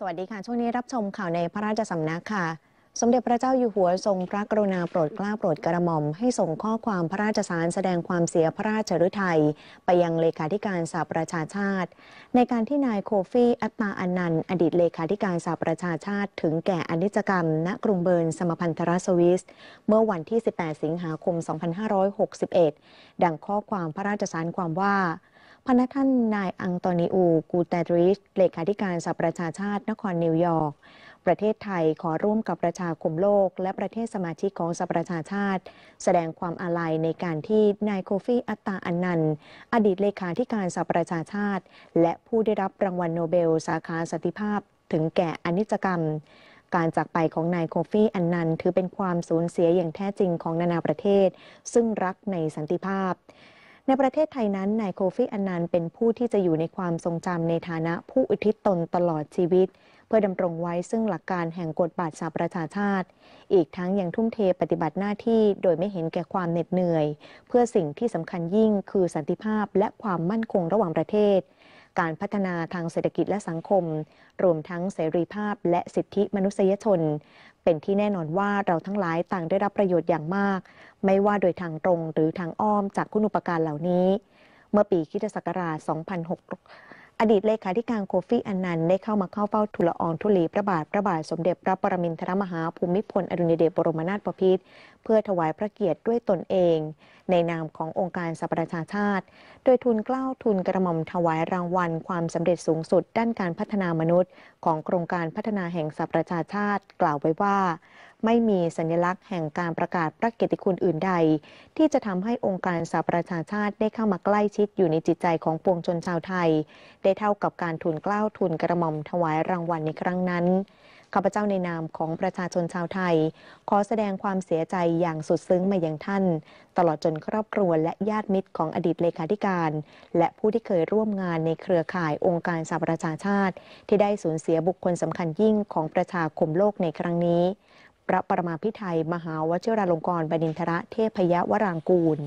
สวัสดีค่ะ ช่วงนี้รับชมข่าวในพระราชสำนักค่ะ สมเด็จพระเจ้าอยู่หัวทรงพระกรุณาโปรดเกล้าโปรดกระหม่อมให้ส่งข้อความพระราชสารแสดงความเสียพระราชฤทัยไปยังเลขาธิการสหประชาชาติ ในการที่นายโคฟี่อัตตาอันนันอดีตเลขาธิการสหประชาชาติ ถึงแก่อนิจกรรม ณกรุงเบิร์นสมพันธรัสวิสเมื่อวันที่ 18 สิงหาคม 2561 ดังข้อความพระราชสารความว่าพนักท่านนายอังโตนิอูกูเตริสเลขาธิการสหประชาชาติ นครนิวยอร์ก ประเทศไทยขอร่วมกับประชาคมโลก และประเทศสมาชิกของสหประชาชาติ แสดงความอาลัยในการที่นายโคฟีอัตตาอันนัน อดีตเลขาธิการสหประชาชาติ และผู้ได้รับรางวัลโนเบล สาขาสันติภาพ ถึงแก่อนิจกรรม การจากไปของนายโคฟีอันนันถือเป็นความสูญเสียอย่างแท้จริงของนานาประเทศ ซึ่งรักในสันติภาพในประเทศไทยนั้นนายโคฟี่อันนันเป็นผู้ที่จะอยู่ในความทรงจำในฐานะผู้อุทิศตนตลอดชีวิต เพื่อดำรงไว้ซึ่งหลักการแห่งกฎบาทสาประชาชาติ อีกทั้งยังทุ่มเทปฏิบัติหน้าที่โดยไม่เห็นแก่ความเหน็ดเหนื่อย เพื่อสิ่งที่สำคัญยิ่งคือสันติภาพและความมั่นคงระหว่างประเทศการพัฒนาทางเศรษฐกิจและสังคม รวมทั้งเสรีภาพและสิทธิมนุษยชน เป็นที่แน่นอนว่าเราทั้งหลายต่างได้รับประโยชน์อย่างมาก ไม่ว่าโดยทางตรงหรือทางอ้อมจากคุณอุปการเหล่านี้ เมื่อปีคิศักราช2 6อดีตเลขาธิการโคฟี่อันนันได้เข้ามาเข้าเฝ้าทุลอองทุลีพระบาทพระบาทสมเด็จพระปรมินทรมหาภูมิพลอดุลยเดชบรมนาถบพิตรเพื่อถวายพระเกียรติด้วยตนเอง ในนามขององค์การสหประชาชาติโดยทุนเกล้าทุนกระหม่อมถวายรางวัล ความสำเร็จสูงสุด ด้านการพัฒนามนุษย์ ของโครงการพัฒนาแห่งสหประชาชาติ กล่าวไว้ว่าไม่มีสัญลักษณ์แห่งการประกาศพระเกียรติคุณอื่นใด ที่จะทำให้องค์การสหประชาชาติได้เข้ามาใกล้ชิดอยู่ในจิตใจของปวงชนชาวไทย ได้เท่ากับการทุนกล้าวทุนกระหม่อมถวายรางวัลในครั้งนั้นข้าพเจ้าในนามของประชาชนชาวไทย ขอแสดงความเสียใจอย่างสุดซึ้งมายังท่าน ตลอดจนครอบครัวและญาติมิตรของอดีตเลขาธิการ และผู้ที่เคยร่วมงานในเครือข่ายองค์การสหประชาชาติ ที่ได้สูญเสียบุคคลสำคัญยิ่งของประชาคมโลกในครั้งนี้พระประมาพิไทยมหาวชิราลงกรบดินทระเทพยวรางกูล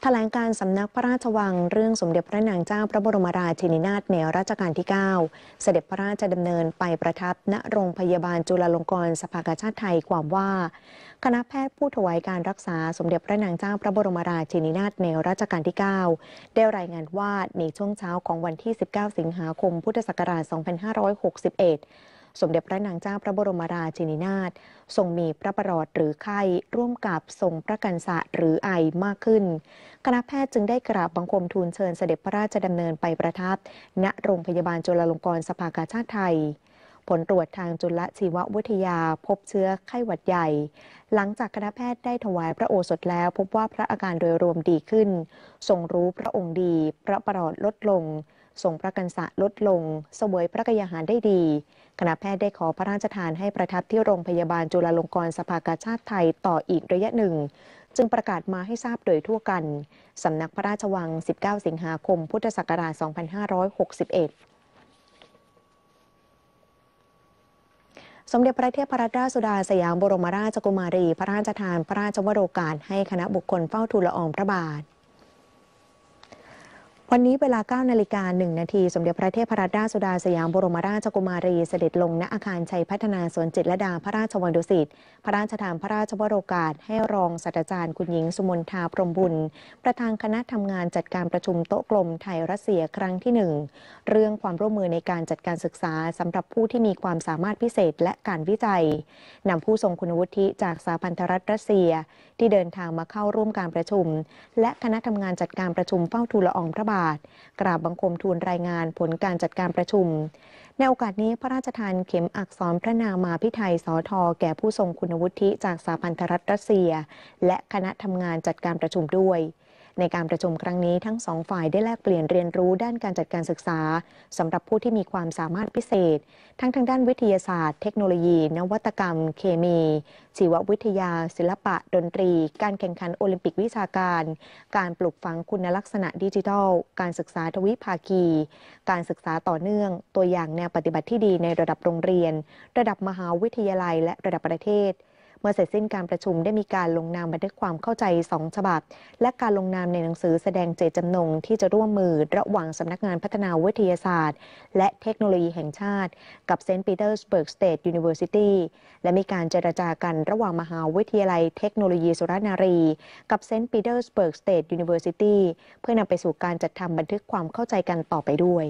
ถแถลงการสำนักพระราชวังเรื่องสมเด็จพระนางเจ้าพระบรมราชินีนาถในรัชกาลที่ 9 เสด็จพระราชดำเนินไปประทับณโรงพยาบาลจุฬาลงกรณ์สภากาชาติไทยความว่า คณะแพทย์ผู้ถวายการรักษาสมเด็จพระนางเจ้าพระบรมราชินีนาถในรัชกาลที่ 9 ได้รายงานว่าในช่วงเช้าของวันที่ 19 สิงหาคม พุทธศักราช 2561สมเด็จพระนางเจ้าพระบรมราชินีนาถทรงมีพระประหลอดหรือไข้ ร่วมกับทรงพระกันสะหรือไอมากขึ้นคณะแพทย์จึงได้กราบบังคมทูลเชิญเสด็จพระราชดำเนินไปประทับ ณโรงพยาบาลจุฬาลงกรณ์สภากาชาติไทยผลตรวจทางจุลชีววิทยาพบเชื้อไข้หวัดใหญ่ หลังจากคณะแพทย์ได้ถวายพระโอสถแล้ว พบว่าพระอาการโดยรวมดีขึ้นทรงรู้พระองค์ดี พระประหลอดลดลงทรงพระกันสะลดลง เสวยพระกยาหารได้ดี คณะแพทย์ได้ขอพระราชทานให้ประทับที่โรงพยาบาลจุฬาลงกรณ์สภากาชาติไทยต่ออีกระยะหนึ่ง จึงประกาศมาให้ทราบโดยทั่วกันสำนักพระราชวัง 19 สิงหาคม พุทธศักราช 2561สมเด็จพระเทพรัตนราชสุดาสยามบรมราชกุมารี พระราชทานพระราชวโรกาสให้คณะบุคคลเฝ้าทูลละอองพระบาทวันนี้เวลา9นาฬิกา1นาทีสมเด็จพระเทพรัตนราชสุดาสยามบรมราชกุมารีเสด็จลง ณอาคารชัยพัฒนาสวนจิตรลดาพระราชวังดุสิตพระราชทานพระราชวโรกาสให้รองศาสตราจารย์คุณหญิงสุมนทาพรมบุญ ประธานคณะทำงานจัดการประชุมโต๊ะกลมไทยรัสเซียครั้งที่ 1 เรื่องความร่วมมือในการจัดการศึกษาสำหรับผู้ที่มีความสามารถพิเศษและการวิจัยนำผู้ทรงคุณวุฒิจากสาพันธรัฐรัสเซียที่เดินทางมาเข้าร่วมการประชุม และคณะทำงานจัดการประชุมเฝ้าทูลละอองพระบาทาสกราบบังคมทูลรายงานผลการจัดการประชุม ในโอกาสนี้พระราชทานเข็มอักษรพระนามาพิไทยสอทอแก่ผู้ทรงคุณวุฒิจากสาพันธรัฐรัสเซีย และคณะทำงานจัดการประชุมด้วยในการประชุมครั้งนี้ทั้งสองฝ่ายได้แลกเปลี่ยนเรียนรู้ด้านการจัดการศึกษา สำหรับผู้ที่มีความสามารถพิเศษ ทั้งทางด้านวิทยาศาสตร์เทคโนโลยี นวัตกรรม เคมีชีววิทยา ศิลปะ ดนตรี การแข่งขันโอลิมปิกวิชาการ การปลูกฝังคุณลักษณะดิจิทัล การศึกษาทวิภาคีการศึกษาต่อเนื่อง ตัวอย่างแนวปฏิบัติที่ดีในระดับโรงเรียน ระดับมหาวิทยาลัย และระดับประเทศเมื่อเสร็จสิ้นการประชุมได้มีการลงนามบันทึกความเข้าใจ 2 ฉบับ และการลงนามในหนังสือแสดงเจตจำนงที่จะร่วมมือระหว่างสำนักงานพัฒนาวิทยาศาสตร์ และเทคโนโลยีแห่งชาติ กับเซนต์ปีเตอร์สเบิร์กสเตทยูนิเวอร์ซิตี้และมีการเจรจากันระหว่างมหาวิทยาลัยเทคโนโลยีสุรนารี กับเซนต์ปีเตอร์สเบิร์กสเตทยูนิเวอร์ซิตี้เพื่อนำไปสู่การจัดทำบันทึกความเข้าใจกันต่อไปด้วย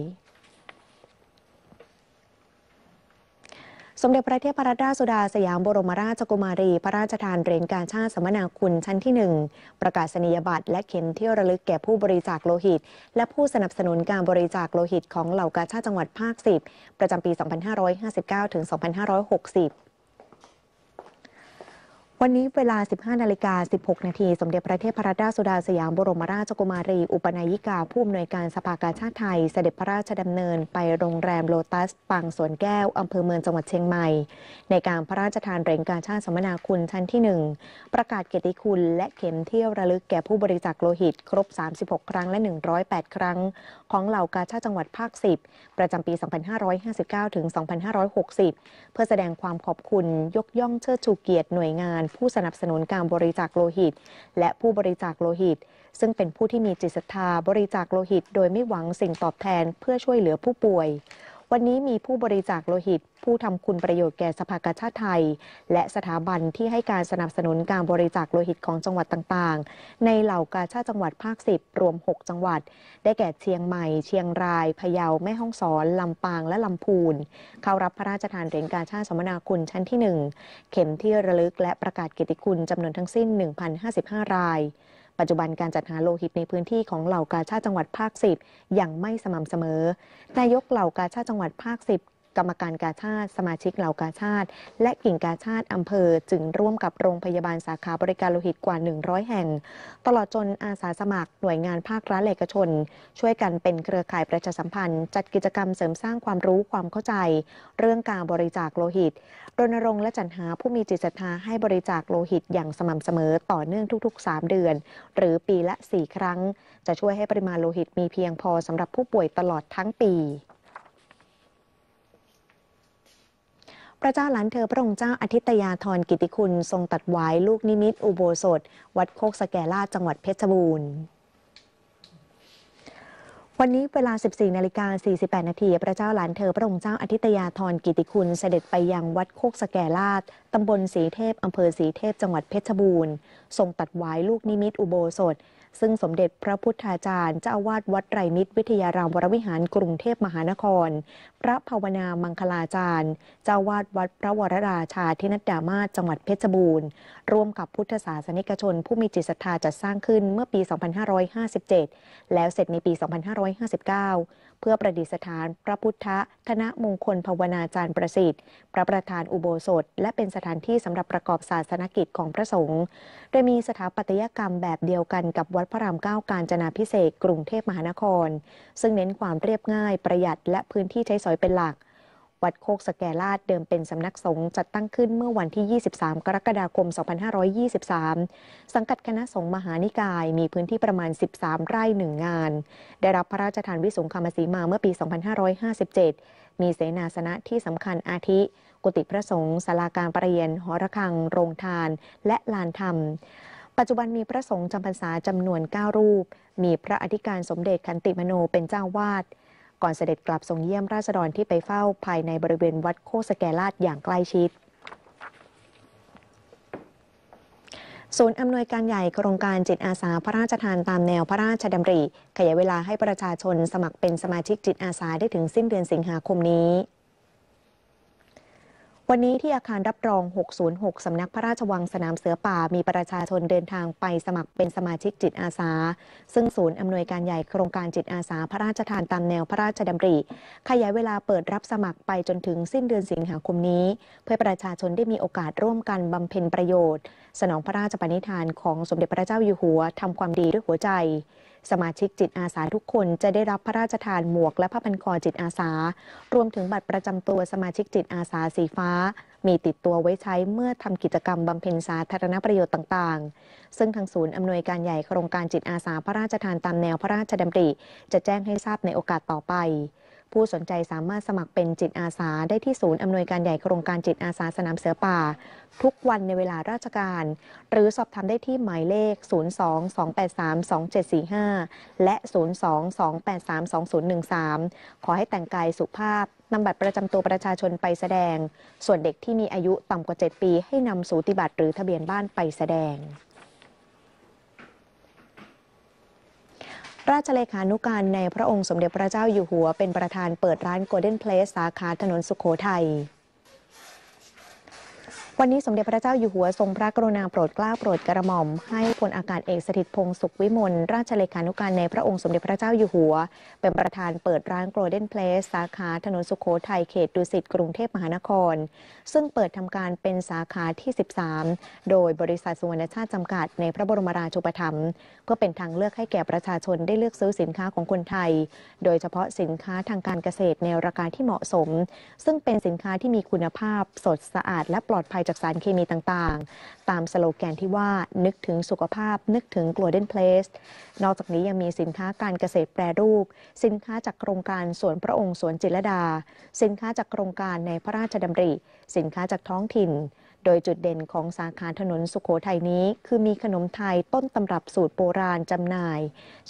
สมเด็จพระเทพรัตนราชสุดาสยามบรมราชกุมารี พระราชทานเหรียญการชาติสมนาคุณชั้นที่ 1 ประกาศนียบัตร และเข็มที่ระลึกแก่ผู้บริจาคโลหิต และผู้สนับสนุนการบริจาคโลหิตของเหล่ากาชาติจังหวัดภาค 10 ประจำปี 2559 ถึง 2560วันนี้เวลา 15นาฬิกา16นาที สมเด็จพระเทพรัตนราชสุดาสยามบรมราชกุมารีอุปนายิกา ผู้อำนวยการสภากาชาติไทยเสด็จพระราชดำเนินไปโรงแรมโลตัสปางสวนแก้วอำเภอเมืองจังหวัดเชียงใหม่ ในการพระราชทานเหรียญกาชาติสมนาคุณชั้นที่ 1 ประกาศเกียรติคุณและเข็มเที่ยว ระลึกแก่ผู้บริจาคโลหิต ครบ 36 ครั้งและ 108 ครั้ง ของเหล่ากาชาติจังหวัดภาค 10 ประจำปี 2559ถึง2560 เพื่อแสดงความขอบคุณยกย่องเชิดชูเกียรติหน่วยงานผู้สนับสนุนการบริจาคโลหิต และผู้บริจาคโลหิต ซึ่งเป็นผู้ที่มีจิตศรัทธาบริจาคโลหิต โดยไม่หวังสิ่งตอบแทนเพื่อช่วยเหลือผู้ป่วยวันนี้มีผู้บริจาคโลหิตผู้ทำคุณประโยชน์แก่สภากาชาติไทย และสถาบันที่ให้การสนับสนุนการบริจาคโลหิตของจังหวัดต่างๆ ในเหล่ากาชาติจังหวัดภาค 10 รวม 6 จังหวัด ได้แก่เชียงใหม่ เชียงรายพะเยาแม่ฮ่องสอน ลำปางและลำพูน เข้ารับพระราชทานเหรียญกาชาติสมนาคุณชั้นที่ 1 เข็มที่ระลึกและประกาศเกียรติคุณจำนวนทั้งสิ้น 1,055 รายปัจจุบันการจัดหาโลหิตในพื้นที่ของเหล่ากาชาติจังหวัดภาค 10ยังไม่สม่ำเสมอ นายกเหล่ากาชาติจังหวัดภาค10กรรมการกาชาติสมาชิกเหล่ากาชาติ และกิ่งกาชาติอำเภอ จึงร่วมกับโรงพยาบาลสาขาบริการโลหิตกว่า 100 แห่ง ตลอดจนอาสาสมัครหน่วยงานภาครัฐเอกชน ช่วยกันเป็นเครือข่ายประชาสัมพันธ์ จัดกิจกรรมเสริมสร้างความรู้ความเข้าใจ เรื่องการบริจาคโลหิตรณรงค์และจัดหาผู้มีจิตศรัทธาให้บริจาคโลหิตอย่างสม่ำเสมอ ต่อเนื่องทุกๆ 3 เดือน หรือปีละ4ครั้ง จะช่วยให้ปริมาณโลหิตมีเพียงพอสำหรับผู้ป่วยตลอดทั้งปีพระเจ้าหลานเธอพระองค์เจ้าอธิตยาธรกิติคุณ ทรงตัดไว้ลูกนิมิตอุโบสถ วัดโคกสแกล่าจังหวัดเพชรบูรณ์ วันนี้เวลา 14นาฬิกา48นาทีพระเจ้าหลานเธอพระองค์เจ้าอธิตยาธรกิติคุณ เสด็จไปยังวัดโคกสแกลาดตำบลสีเทพอำเภอสีเทพจังหวัดเพชรบูรณ์ทรงตัดไว้ลูกนิมิตอุโบสถซึ่งสมเด็จพระพุทธาจารย์เจ้าอาวาสวัดไรมิตรวิทยารามวรวิหารกรุงเทพมหานคร พระภาวนามังคลาจารย์เจ้าวาดวัดพระวรราชาธินัดดามาจังหวัดเพชรบูรณ์ ร่วมกับพุทธศาสนิกชนผู้มีจิตศรัทธาจัดสร้างขึ้นเมื่อปี 2557 แล้วเสร็จในปี 2559เพื่อประดิษฐาน พระพุทธธนมงคล ภาวนาจารย์ประสิทธิ์พระประธานอุโบสถ และเป็นสถานที่สำหรับประกอบศาสนกิจของพระสงฆ์โดยมีสถาปัตยกรรมแบบเดียวกันกับวัดพระรามเก้าการจนาพิเศษกรุงเทพมหานคร ซึ่งเน้นความเรียบง่ายประหยัดและพื้นที่ใช้สอยเป็นหลักวัดโคกสแกลาดเดิมเป็นสำนักสงฆ์จัดตั้งขึ้นเมื่อวันที่ 23 กรกฎาคม 2523 สังกัดคณะสงฆ์มหานิกายมีพื้นที่ประมาณ 13 ไร่หนึ่งงาน ได้รับพระราชทานวิสุงคามสีมาเมื่อปี 2557 มีเสนาสนะที่สำคัญอาทิ กุฏิพระสงฆ์ศาลาการประเรียนหอระฆัง โรงทาน และลานธรรม ปัจจุบันมีพระสงฆ์จำพรรษาจำนวน 9 รูป มีพระอธิการสมเด็จคันติมโนเป็นเจ้าวาดก่อนเสด็จกลับทรงเยี่ยมราษฎรที่ไปเฝ้าภายในบริเวณวัดโคสแกลาดอย่างใกล้ชิด ศูนย์อำนวยการใหญ่โครงการจิตอาสา พระราชทานตามแนวพระราชดำริขยายเวลาให้ประชาชนสมัครเป็นสมาชิกจิตอาสาได้ถึงสิ้นเดือนสิงหาคมนี้วันนี้ที่อาคารรับรอง 606 สำนักพระราชวังสนามเสือป่ามีประชาชนเดินทางไปสมัครเป็นสมาชิกจิตอาสา ซึ่งศูนย์อำนวยการใหญ่โครงการจิตอาสา พระราชทานตามแนวพระราชดำริ ขยายเวลาเปิดรับสมัครไปจนถึงสิ้นเดือนสิงหาคมนี้ เพื่อประชาชนได้มีโอกาสร่วมกันบำเพ็ญประโยชน์ สนองพระราชปณิธานของสมเด็จพระเจ้าอยู่หัวทำความดีด้วยหัวใจสมาชิกจิตอาสาทุกคนจะได้รับพระราชทานหมวกและผ้าพันคอจิตอาสา รวมถึงบัตรประจำตัวสมาชิกจิตอาสาสีฟ้า มีติดตัวไว้ใช้เมื่อทำกิจกรรมบำเพ็ญสาธารณประโยชน์ต่างๆ ซึ่งทางศูนย์อำนวยการใหญ่โครงการจิตอาสาพระราชทานตามแนวพระราชดำริ จะแจ้งให้ทราบในโอกาสต่อไปผู้สนใจสามารถสมัครเป็นจิตอาสา ได้ที่ศูนย์อำนวยการใหญ่โครงการจิตอาสาสนามเสือป่า ทุกวันในเวลาราชการ หรือสอบถามได้ที่หมายเลข 022832745 และ 022832013 ขอให้แต่งกายสุภาพนำบัตรประจำตัวประชาชนไปแสดง ส่วนเด็กที่มีอายุต่ำกว่า 7 ปีให้นำสูติบัตรหรือทะเบียนบ้านไปแสดงราชเลขานุการในพระองค์สมเด็จพระเจ้าอยู่หัวเป็นประธานเปิดร้านโกลเด้นเพลสสาขาถนนสุขโขทัยวันนี้ สมเด็จพระเจ้าอยู่หัว ทรงพระกรุณาโปรดเกล้าโปรดกระหม่อม ให้พลอากาศเอกสถิตพงศ์สุขวิมลราชเลขานุการในพระองค์สมเด็จพระเจ้าอยู่หัว เป็นประธานเปิดร้านโกลเด้นเพลสสาขาถนนสุขโขทัยเขตดุสิตกรุงเทพมหานคร ซึ่งเปิดทำการเป็นสาขาที่ 13 โดยบริษัทสุวรรณชาติจำกัดในพระบรมราชูปถัมภ์เพื่อเป็นทางเลือกให้แก่ประชาชนได้เลือกซื้อสินค้าของคนไทย โดยเฉพาะสินค้าทางการเกษตรในราคาที่เหมาะสม ซึ่งเป็นสินค้าที่มีคุณภาพสดสะอาด และปลอดภัยจากสารเคมีต่างๆ ตามสโลแกนที่ว่านึกถึงสุขภาพนึกถึงกลัวเดนเพลส นอกจากนี้ยังมีสินค้าการเกษตรแปรรูป สินค้าจากโครงการสวนพระองค์สวนจิรดา สินค้าจากโครงการในพระราชดำริ สินค้าจากท้องถิ่น โดยจุดเด่นของสาขาถนนสุขโขทัยนี้ คือมีขนมไทยต้นตำรับสูตรโบราณจำหน่าย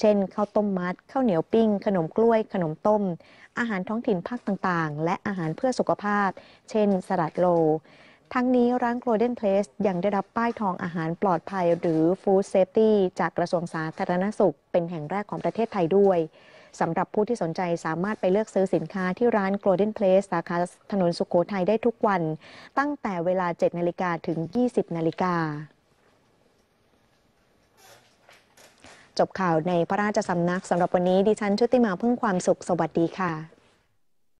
เช่นข้าวต้มมัดข้าวเหนียวปิ้ง ขนมกล้วยขนมต้ม อาหารท้องถิ่นภาคต่างๆ และอาหารเพื่อสุขภาพ เช่นสลัดโลทั้งนี้ร้านโกลเด้นเพลสยังได้รับป้ายทองอาหารปลอดภัย หรือฟู้ดเซฟตี้จากกระทรวงสาธารณสุข เป็นแห่งแรกของประเทศไทยด้วยสำหรับผู้ที่สนใจสามารถไปเลือกซื้อสินค้าที่ร้าน Golden Place สาขาถนนสุขโขทัยได้ทุกวันตั้งแต่เวลา 7 นาฬิกาถึง 20 นาฬิกาจบข่าวในพระราชสำนักสำหรับวันนี้ดิฉันชุติมาเพิ่งความสุขสวัสดีค่ะ